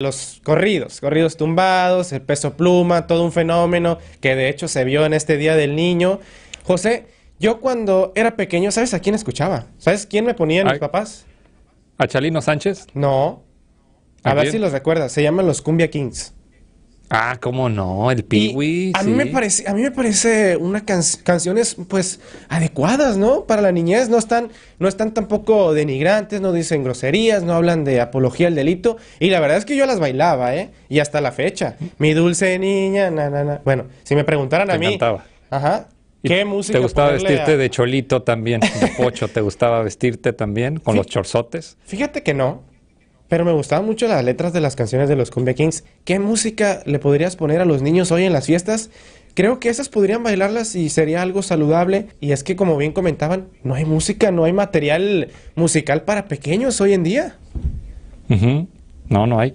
los corridos, corridos tumbados, el peso pluma, todo un fenómeno que de hecho se vio en este Día del Niño. José, yo cuando era pequeño, ¿sabes a quién escuchaba? ¿Sabes quién me ponían mis papás? ¿A Chalino Sánchez? No. A, ver si los recuerdas. Se llaman los Cumbia Kings. Ah, cómo no, el Piwi. A, mí me parece, a mí me parece unas canciones, pues, adecuadas, ¿no? Para la niñez. No están, no están tampoco denigrantes, no dicen groserías, no hablan de apología al delito. Y la verdad es que yo las bailaba, ¿eh? Y hasta la fecha. Mi dulce niña, na, na, Bueno, si me preguntaran a te mí. Cantaba. Ajá. ¿Qué música? ¿Te gustaba vestirte de cholito también? ¿De pocho? ¿Te gustaba vestirte también con los chorzotes? Fíjate que no. Pero me gustaban mucho las letras de las canciones de los Cumbia Kings. ¿Qué música le podrías poner a los niños hoy en las fiestas? Creo que esas podrían bailarlas y sería algo saludable. Y es que como bien comentaban, no hay música, no hay material musical para pequeños hoy en día. No, no hay.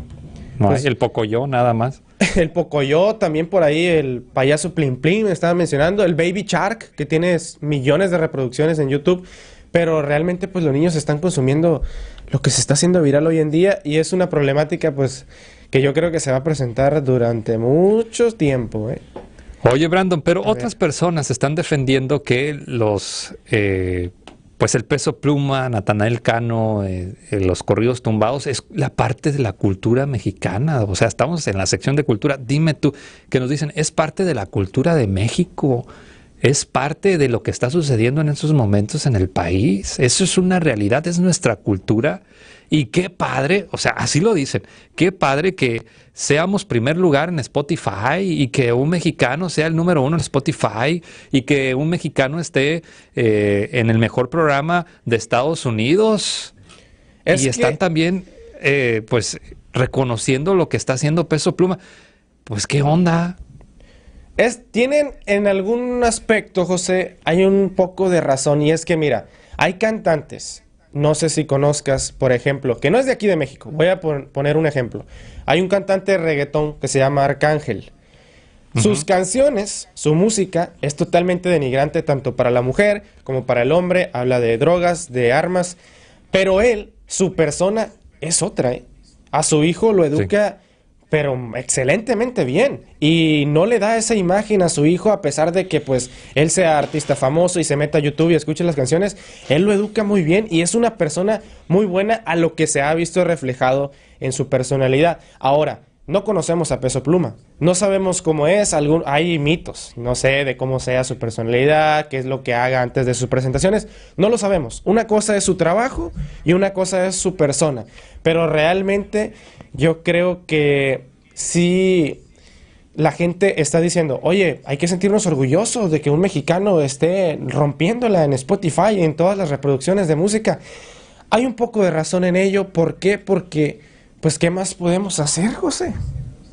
No hay. Pues el Pocoyo nada más. El Pocoyo, también por ahí el payaso Plim Plim, estaba mencionando. El Baby Shark, que tiene millones de reproducciones en YouTube. Pero realmente pues los niños están consumiendo lo que se está haciendo viral hoy en día y es una problemática pues que yo creo que se va a presentar durante mucho tiempo. ¿eh? Oye Brandon, pero otras personas están defendiendo que los... Eh, pues el peso pluma, Natanael Cano, eh, los corridos tumbados, es la parte de la cultura mexicana. O sea, estamos en la sección de cultura. Dime tú, que nos dicen, es parte de la cultura de México es parte de lo que está sucediendo en estos momentos en el país. Eso es una realidad, es nuestra cultura. Y qué padre, o sea, así lo dicen, qué padre que seamos primer lugar en Spotify y que un mexicano sea el número uno en Spotify y que un mexicano esté eh, en el mejor programa de Estados Unidos. y están también, eh, pues, reconociendo lo que está haciendo Peso Pluma. Pues, ¿qué onda? Es, tienen en algún aspecto, José, hay un poco de razón y es que mira, hay cantantes, no sé si conozcas, por ejemplo, que no es de aquí de México, voy a poner un ejemplo. Hay un cantante de reggaetón que se llama Arcángel. Sus canciones, su música es totalmente denigrante tanto para la mujer como para el hombre, habla de drogas, de armas, pero él, su persona es otra, ¿eh? A su hijo lo educa pero excelentemente bien. Y no le da esa imagen a su hijo, a pesar de que pues él sea artista famoso y se meta a YouTube y escuche las canciones. Él lo educa muy bien y es una persona muy buena a lo que se ha visto reflejado en su personalidad. Ahora, no conocemos a Peso Pluma. No sabemos cómo es, hay mitos, no sé de cómo sea su personalidad, qué es lo que haga antes de sus presentaciones, no lo sabemos. Una cosa es su trabajo y una cosa es su persona. Pero realmente yo creo que sí la gente está diciendo, oye, hay que sentirnos orgullosos de que un mexicano esté rompiéndola en Spotify, en todas las reproducciones de música. Hay un poco de razón en ello, ¿por qué? Porque pues, ¿qué más podemos hacer, José?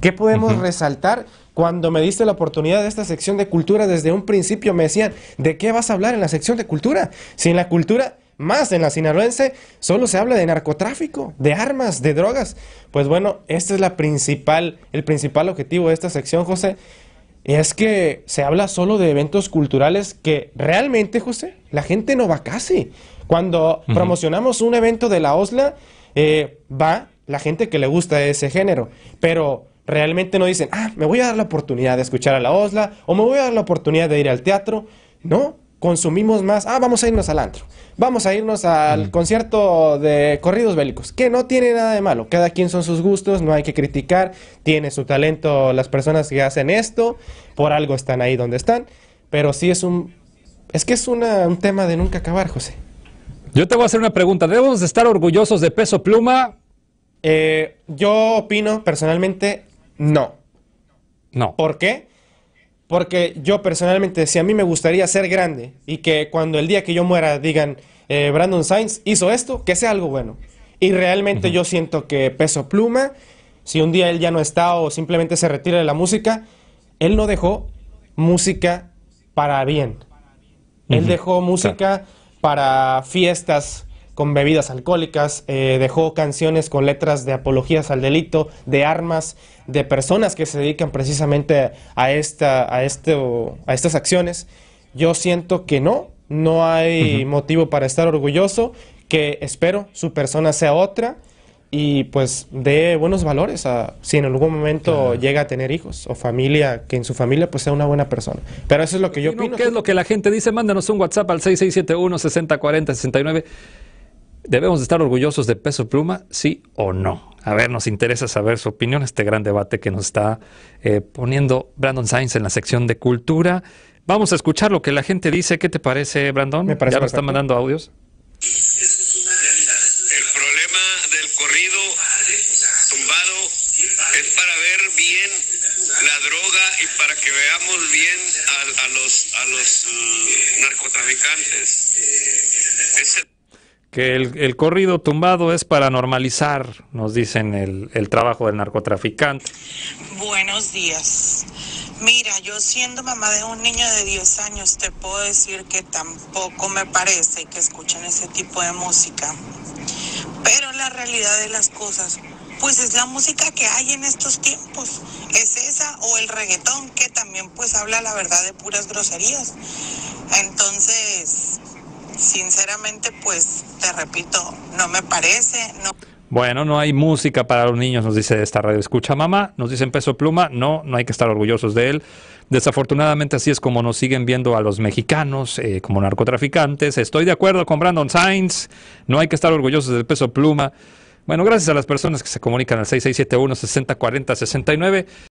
¿Qué podemos resaltar? Cuando me diste la oportunidad de esta sección de cultura, desde un principio me decían, ¿de qué vas a hablar en la sección de cultura? Si en la cultura, más en la sinaloense, solo se habla de narcotráfico, de armas, de drogas. Pues bueno, este es la principal, el principal objetivo de esta sección, José. es que se habla solo de eventos culturales que realmente, José, la gente no va casi. Cuando promocionamos un evento de la OSLA, eh, va la gente que le gusta ese género, pero realmente no dicen, ah, me voy a dar la oportunidad de escuchar a la Osla o me voy a dar la oportunidad de ir al teatro. No, consumimos más, ah, vamos a irnos al antro, vamos a irnos al concierto de corridos bélicos, que no tiene nada de malo, cada quien son sus gustos, no hay que criticar, tiene su talento las personas que hacen esto, por algo están ahí donde están, pero sí es un, es que es una, un tema de nunca acabar, José. Yo te voy a hacer una pregunta, ¿debemos estar orgullosos de Peso Pluma eh, yo opino personalmente no. No. ¿Por qué? Porque yo personalmente, si a mí me gustaría ser grande y que cuando el día que yo muera digan, eh, Brandon Sainz hizo esto, que sea algo bueno. Y realmente yo siento que Peso Pluma, si un día él ya no está o simplemente se retira de la música, él no dejó música para bien. Él dejó música para fiestas, con bebidas alcohólicas, eh, dejó canciones con letras de apologías al delito, de armas, de personas que se dedican precisamente a, esta, a, este, a estas acciones. Yo siento que no, no hay motivo para estar orgulloso, que espero su persona sea otra y pues dé buenos valores a si en algún momento llega a tener hijos o familia, que en su familia pues sea una buena persona. Pero eso es lo que yo opino. ¿Qué es lo que la gente dice? Mándanos un WhatsApp al 6671 6040 69 ¿Debemos estar orgullosos de Peso Pluma, sí o no? A ver, nos interesa saber su opinión, este gran debate que nos está eh, poniendo Brandon Sainz en la sección de cultura. Vamos a escuchar lo que la gente dice. ¿Qué te parece, Brandon? Me ya nos están mandando audios. El problema del corrido tumbado es para ver bien la droga y para que veamos bien a, los, los mm, narcotraficantes que el, corrido tumbado es para normalizar, nos dicen, el, el trabajo del narcotraficante. Buenos días. Mira, yo siendo mamá de un niño de 10 años, te puedo decir que tampoco me parece que escuchen ese tipo de música. Pero la realidad de las cosas, pues es la música que hay en estos tiempos. Es esa o el reggaetón, que también pues habla la verdad de puras groserías. Entonces, sinceramente, pues te repito, no me parece. Bueno, no hay música para los niños, nos dice esta radio. Escucha, mamá, nos dicen peso pluma. No, no hay que estar orgullosos de él. Desafortunadamente, así es como nos siguen viendo a los mexicanos eh, como narcotraficantes. Estoy de acuerdo con Brandon Sainz. No hay que estar orgullosos del peso pluma. Bueno, gracias a las personas que se comunican al 6671 6040 69.